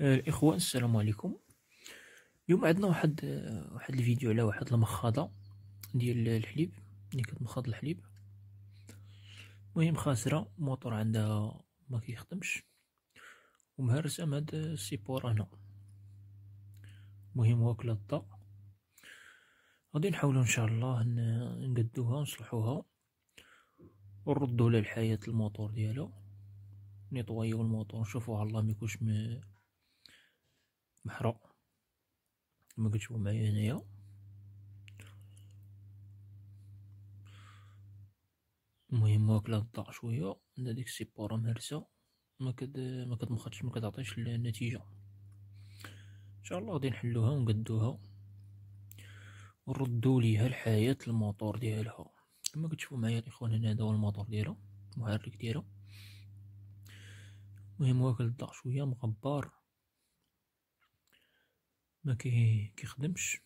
الاخوان السلام عليكم اليوم عندنا واحد واحد الفيديو على واحد المخاضه ديال الحليب اللي كتمخض الحليب المهم خاسره موطور عندها ما كيخدمش ومهرسه ام السيبور هنا المهم واكل الضا غادي نحاولو ان شاء الله نقدوها ونصلحوها ونردو للحياه الموتور ديالو نيطويو الموتور على الله ما يكونش محرق مكتوب معايا هنايا المهم واكلة الضاع شوية عند ديك السيبارة مهرسة مكد ما مكتعطيش النتيجة ان شاء الله غادي نحلوها ونقدوها ونردو ليها الحياة الموتور ديالها كما كتشوفوا معايا الاخوان هنا هذا هو الموتور ديالها المحرك ديالها المهم واكل الضاع شوية مغبار ما كيخدمش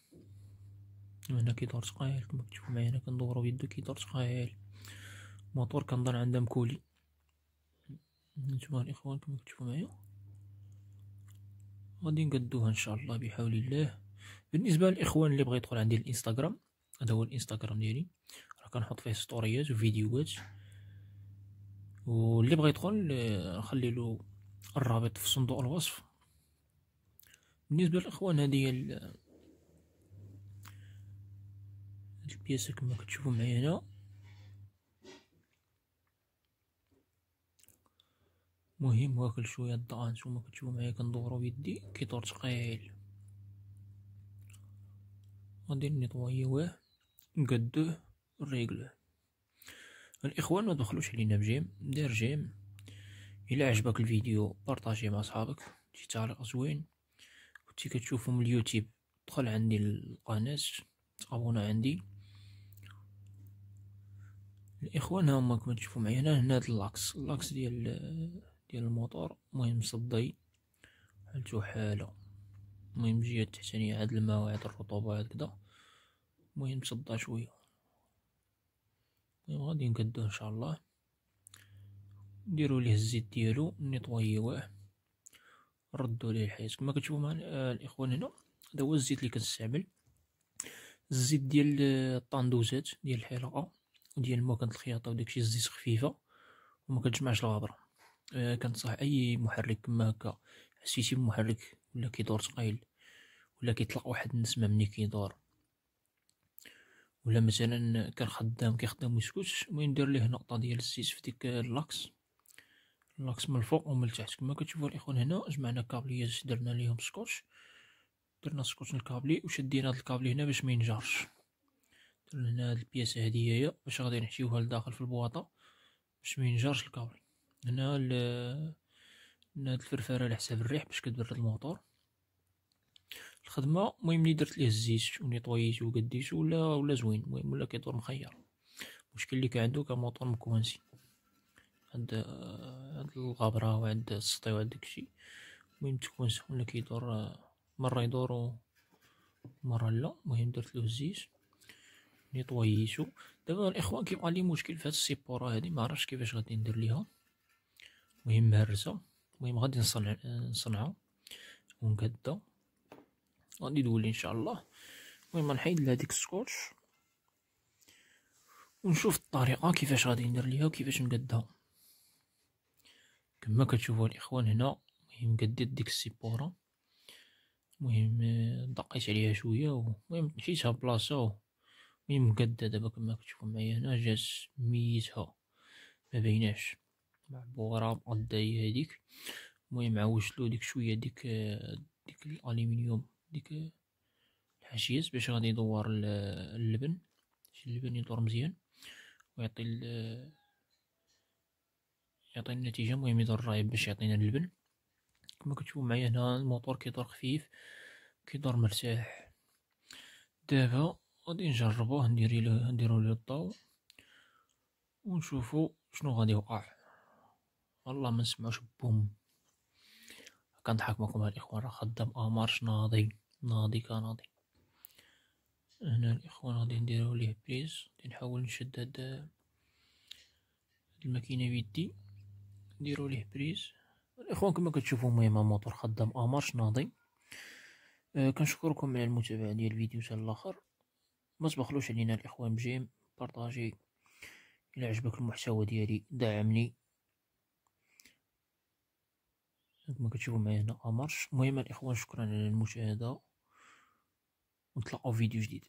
هنا كيدور ثقيل كما كتشوفو معايا هنا كندورو بيدو كيدور ثقيل الموتور كنظن عنده مكولي نتوما الاخوان كما كتشوفو معايا غادي نقدوها ان شاء الله بحول الله بالنسبه للاخوان اللي بغى يدخل عندي الانستغرام هذا هو الانستغرام ديالي راه كنحط فيه ستوريات وفيديوهات واللي بغى يدخل آه، نخلي له الرابط في صندوق الوصف بالنسبه للاخوان هذه ال... البياسه كما كتشوفوا معايا هنا مهم واكل شويه الضان نتوما كتشوفوا معايا كندورو بيدي كيدور ثقيل غندير نطويوه نقدوه نريقلوه الاخوان ما دخلوش علينا بجيم دير جيم الى عجبك الفيديو بارطاجيه مع صحابك شي تعليق زوين كنتي من اليوتيوب دخل عندي القناة تابونا عندي الاخوان ها هما كما تشوفوا معايا هنا هنا هاد اللاكس اللاكس ديال ديال الموطور المهم صدي حالتو حاله المهم الجهه تحتاني عاد الماء وعاد الرطوبه عاد كدا المهم صدا شويه المهم غادي نقدو ان شاء الله نديرو ليه الزيت ديالو نطويوه ردوا لي الحياة كما كتشوفوا معنا آه، الاخوان هنا هذا هو الزيت اللي كنستعمل الزيت ديال الطندوزات ديال الحلقه وديال كانت الخياطه وداكشي الزيت خفيفه وما كتجمعش الغبره أه كنصح اي محرك كما هكا حسيتي بمحرك ولا كيدور ثقيل ولا كيطلق واحد النسمه ملي كيدور ولا مثلا كان خدام كيخدم ويسكت المهم دير ليه نقطه ديال الزيت في ديك اللاكس لاكس من الفوق ومن التحت كما كتشوفوا الاخوان هنا جمعنا كابليات درنا ليهم سكوتش درنا سكوتش الكابلي وشدينا هذا الكابلي هنا باش ما ينجرش درنا هنا هاد البياسه هذه هي باش غادي نحشيوها لداخل في البواطه باش ما ينجرش الكابلي هنا ال هنا الفرفره على حساب الريح باش كتبرد الموتور الخدمه المهم لي درت ليه الزيت ونيطويته وقديته ولا ولا زوين المهم ولا كيدور مخير المشكل اللي كان عنده كموتور مكوانسي عند عند الغابرة وعند السطي وعند داكشي المهم تكون شكون اللي كيدور مرة يدور مرة لا المهم درت له الزيت نيطوييتو دابا الاخوان كيبقى لي مشكل في هاد السيبورة هادي عرفتش كيفاش غادي ندير ليها المهم مهرسة المهم غادي نصنع نصنعها ونقادها غادي تولي ان شاء الله المهم نحيد لها ديك السكوتش ونشوف الطريقه كيفاش غادي ندير ليها وكيفاش نقدها كما كتشوفوا الاخوان هنا المهم قديت ديك السيبوره المهم دقيت آه، عليها شويه المهم مشيتها بلاصه المهم قد دابا كما كتشوفوا معايا هنا جات ميتها ما بيناش معبوره مقدايه هذيك المهم عوجتلو ديك شويه ديك آه، ديك الالومنيوم ديك آه، الحشيش باش غادي يدور اللبن شي اللبن يدور مزيان ويعطي يعطينا النتيجة المهم يدور الرايب باش يعطينا اللبن كما كتشوفو معايا هنا الموتور كيدور خفيف كيدور مرتاح دابا غادي نجربوه نديرو نديرولو الضو ونشوفو شنو غادي يوقع والله ما نسمعوش بوم كنضحك معكم الاخوان راه خدام امارش ناضي ناضي كناضي هنا الاخوان غادي نديرو ليه بليز غادي نحاول نشد هاد الماكينه بيدي نديرو ليه بريز الاخوان كما كتشوفوا المهم الموطور خدام امارش ناضي أه كنشكركم على المتابعه ديال الفيديو حتى الاخر ما تبخلوش علينا الاخوان بجيم بارطاجي الى عجبك المحتوى ديالي دعمني كما كتشوفوا معايا هنا امارش المهم الاخوان شكرا على المشاهده ونتلاقاو في فيديو جديد